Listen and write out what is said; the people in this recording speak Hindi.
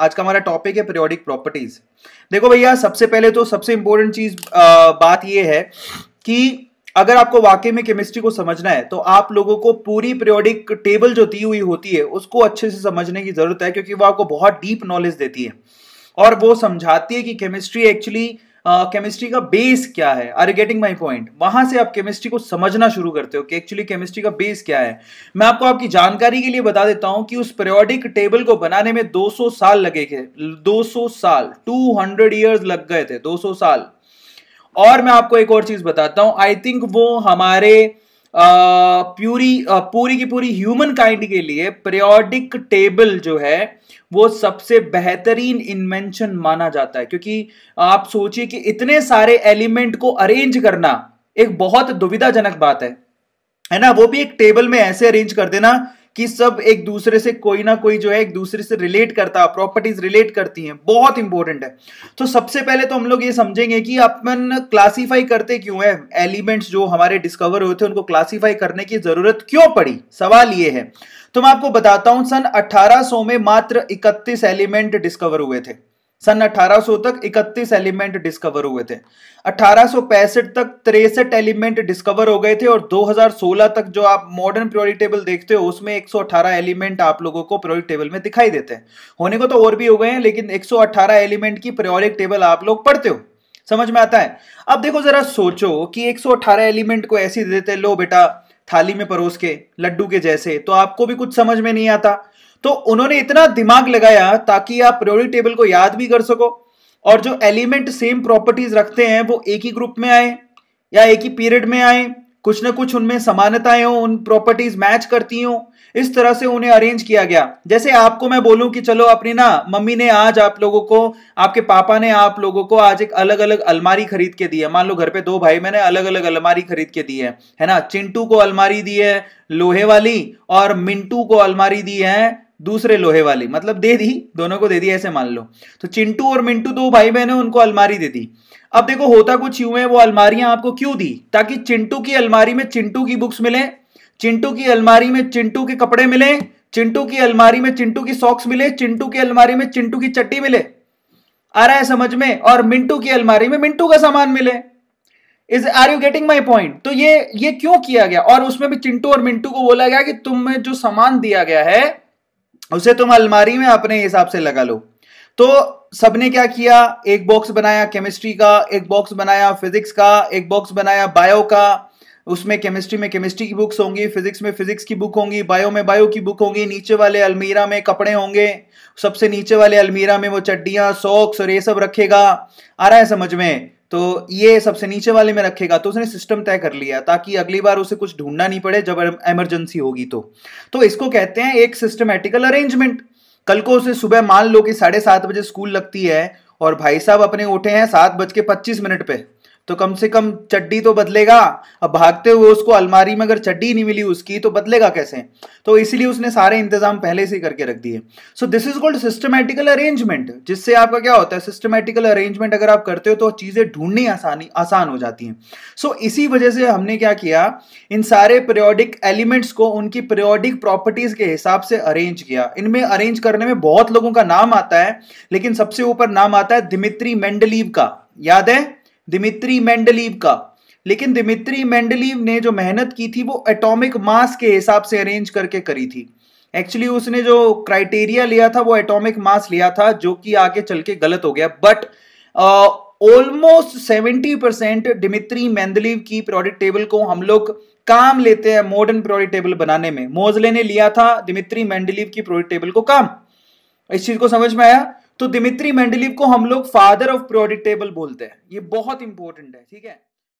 आज का हमारा टॉपिक है पीरियोडिक प्रॉपर्टीज देखो भैया सबसे पहले तो सबसे इंपॉर्टेंट चीज बात यह है कि अगर आपको वाकई में केमिस्ट्री को समझना है तो आप लोगों को पूरी पीरियोडिक टेबल जो दी हुई होती है उसको अच्छे से समझने की जरूरत है क्योंकि वो आपको बहुत डीप नॉलेज देती है और वो समझाती है कि केमिस्ट्री एक्चुअली केमिस्ट्री का बेस क्या है आर गेटिंग माई पॉइंट वहां से आप केमिस्ट्री को समझना शुरू करते हो कि एक्चुअली केमिस्ट्री का बेस क्या है मैं आपको आपकी जानकारी के लिए बता देता हूं कि उस पेरियोडिक टेबल को बनाने में 200 साल लगे थे 200 साल 200 हंड्रेड ईयर्स लग गए थे 200 साल और मैं आपको एक और चीज बताता हूं आई थिंक वो हमारे प्यूरी पूरी की पूरी ह्यूमन काइंड के लिए पेरियोडिक टेबल जो है वो सबसे बेहतरीन इन्वेंशन माना जाता है क्योंकि आप सोचिए कि इतने सारे एलिमेंट को अरेंज करना एक बहुत दुविधाजनक बात है है ना वो भी एक टेबल में ऐसे अरेंज कर देना कि सब एक दूसरे से कोई ना कोई जो है एक दूसरे से रिलेट करता है प्रॉपर्टीज रिलेट करती हैं बहुत इंपॉर्टेंट है तो सबसे पहले तो हम लोग ये समझेंगे कि अपन क्लासीफाई करते क्यों है एलिमेंट्स जो हमारे डिस्कवर हुए थे उनको क्लासीफाई करने की जरूरत क्यों पड़ी सवाल ये है तो मैं आपको बताता हूं सन 1800 में मात्र 31 एलिमेंट डिस्कवर हुए थे सन 1800 तक 31 एलिमेंट डिस्कवर हुए थे अठारह तक तिरसठ एलिमेंट डिस्कवर हो गए थे और 2016 तक जो आप मॉडर्न प्योरिटी टेबल देखते हो उसमें 118 एलिमेंट आप लोगों को प्योरिटी टेबल में दिखाई देते हैं होने को तो और भी हो गए हैं लेकिन 118 एलिमेंट की प्योरिक टेबल आप लोग पढ़ते हो समझ में आता है अब देखो जरा सोचो कि एक एलिमेंट को ऐसे देते लो बेटा थाली में परोस के लड्डू के जैसे तो आपको भी कुछ समझ में नहीं आता तो उन्होंने इतना दिमाग लगाया ताकि आप प्रियोरिटी टेबल को याद भी कर सको और जो एलिमेंट सेम प्रॉपर्टीज रखते हैं वो एक ही ग्रुप में आए या एक ही पीरियड में आए कुछ ना कुछ उनमें समानताएं हो उन प्रॉपर्टीज मैच करती हो इस तरह से उन्हें अरेंज किया गया जैसे आपको मैं बोलूं कि चलो अपनी ना मम्मी ने आज आप लोगों को आपके पापा ने आप लोगों को आज एक अलग अलग अलमारी खरीद के दी है मान लो घर पे दो भाई मैंने अलग अलग अलमारी खरीद के दी है है ना चिंटू को अलमारी दी है लोहे वाली और मिंटू को अलमारी दी है दूसरे लोहे वाली मतलब दे दी दोनों को दे दी ऐसे मान लो तो चिंटू और मिंटू दो भाई बहन उनको अलमारी दे दी अब देखो होता कुछ यूं है वो अलमारियां आपको क्यों दी ताकि चिंटू की अलमारी में चिंटू की बुक्स मिले चिंटू की अलमारी में चिंटू के कपड़े मिले चिंटू की अलमारी में चिंटू की सॉक्स मिले चिंटू की अलमारी में चिंटू की चट्टी मिले आ रहा है समझ में और मिंटू की अलमारी में मिंटू का सामान मिले is are you getting my point तो ये ये क्यों किया गया और उसमें भी चिंटू और मिंटू को बोला गया कि तुम्हें जो सामान दिया गया है उसे तुम अलमारी में अपने हिसाब से लगा लो तो सबने क्या किया एक बॉक्स बनाया केमिस्ट्री का एक बॉक्स बनाया फिजिक्स का एक बॉक्स बनाया बायो का उसमें केमिस्ट्री में केमिस्ट्री की बुक्स होंगी फिजिक्स में फिजिक्स की बुक होंगी बायो में बायो की बुक होंगी नीचे वाले अलमीरा में कपड़े होंगे सबसे नीचे वाले अलमीरा में वो चड्डियां सॉक्स और ये सब रखेगा आ रहा है समझ में तो ये सबसे नीचे वाले में रखेगा तो उसने सिस्टम तय कर लिया ताकि अगली बार उसे कुछ ढूंढना नहीं पड़े जब एमरजेंसी होगी तो तो इसको कहते हैं एक सिस्टमेटिकल अरेंजमेंट कल को उसे सुबह मान लो कि साढ़े सात बजे स्कूल लगती है और भाई साहब अपने उठे हैं सात बज के पच्चीस मिनट पे तो कम से कम चड्डी तो बदलेगा अब भागते हुए उसको अलमारी में अगर चड्डी नहीं मिली उसकी तो बदलेगा कैसे तो इसीलिए उसने सारे इंतजाम पहले से करके रख दिए so this is called systematical arrangement जिससे आपका क्या होता है सिस्टमैटिकल अरेंजमेंट अगर आप करते हो तो चीजें ढूंढनी आसानी आसान हो जाती है सो so, इसी वजह से हमने क्या किया इन सारे पीरियोडिक एलिमेंट्स को उनकी पीरियोडिक प्रॉपर्टीज के हिसाब से अरेंज किया इनमें अरेंज करने में बहुत लोगों का नाम आता है लेकिन सबसे ऊपर नाम आता है दिमित्री मेंडलीव का याद है दिमित्री मेंडलीव का लेकिन दिमित्री मेंडलीव ने जो मेहनत की थी वो एटॉमिक मास के हिसाब से अरेंज करके करी थी एक्चुअली उसने जो क्राइटेरिया लिया था वो एटॉमिक मास लिया था जो कि आगे चल के गलत हो गया but almost seventy percent Dmitri Mendeleev की प्रोडक्ट टेबल को हम लोग काम लेते हैं मॉडर्न प्रोडक्ट टेबल बनाने में मोजले ने लिया था डिमित्री मेंडलीव की प्रोडक्ट टेबल को काम इस चीज को समझ में आया तो दिमित्री मेंडलीव को हम लोग फादर ऑफ प्रोडिक्टेबल बोलते हैं ये बहुत इंपॉर्टेंट है ठीक है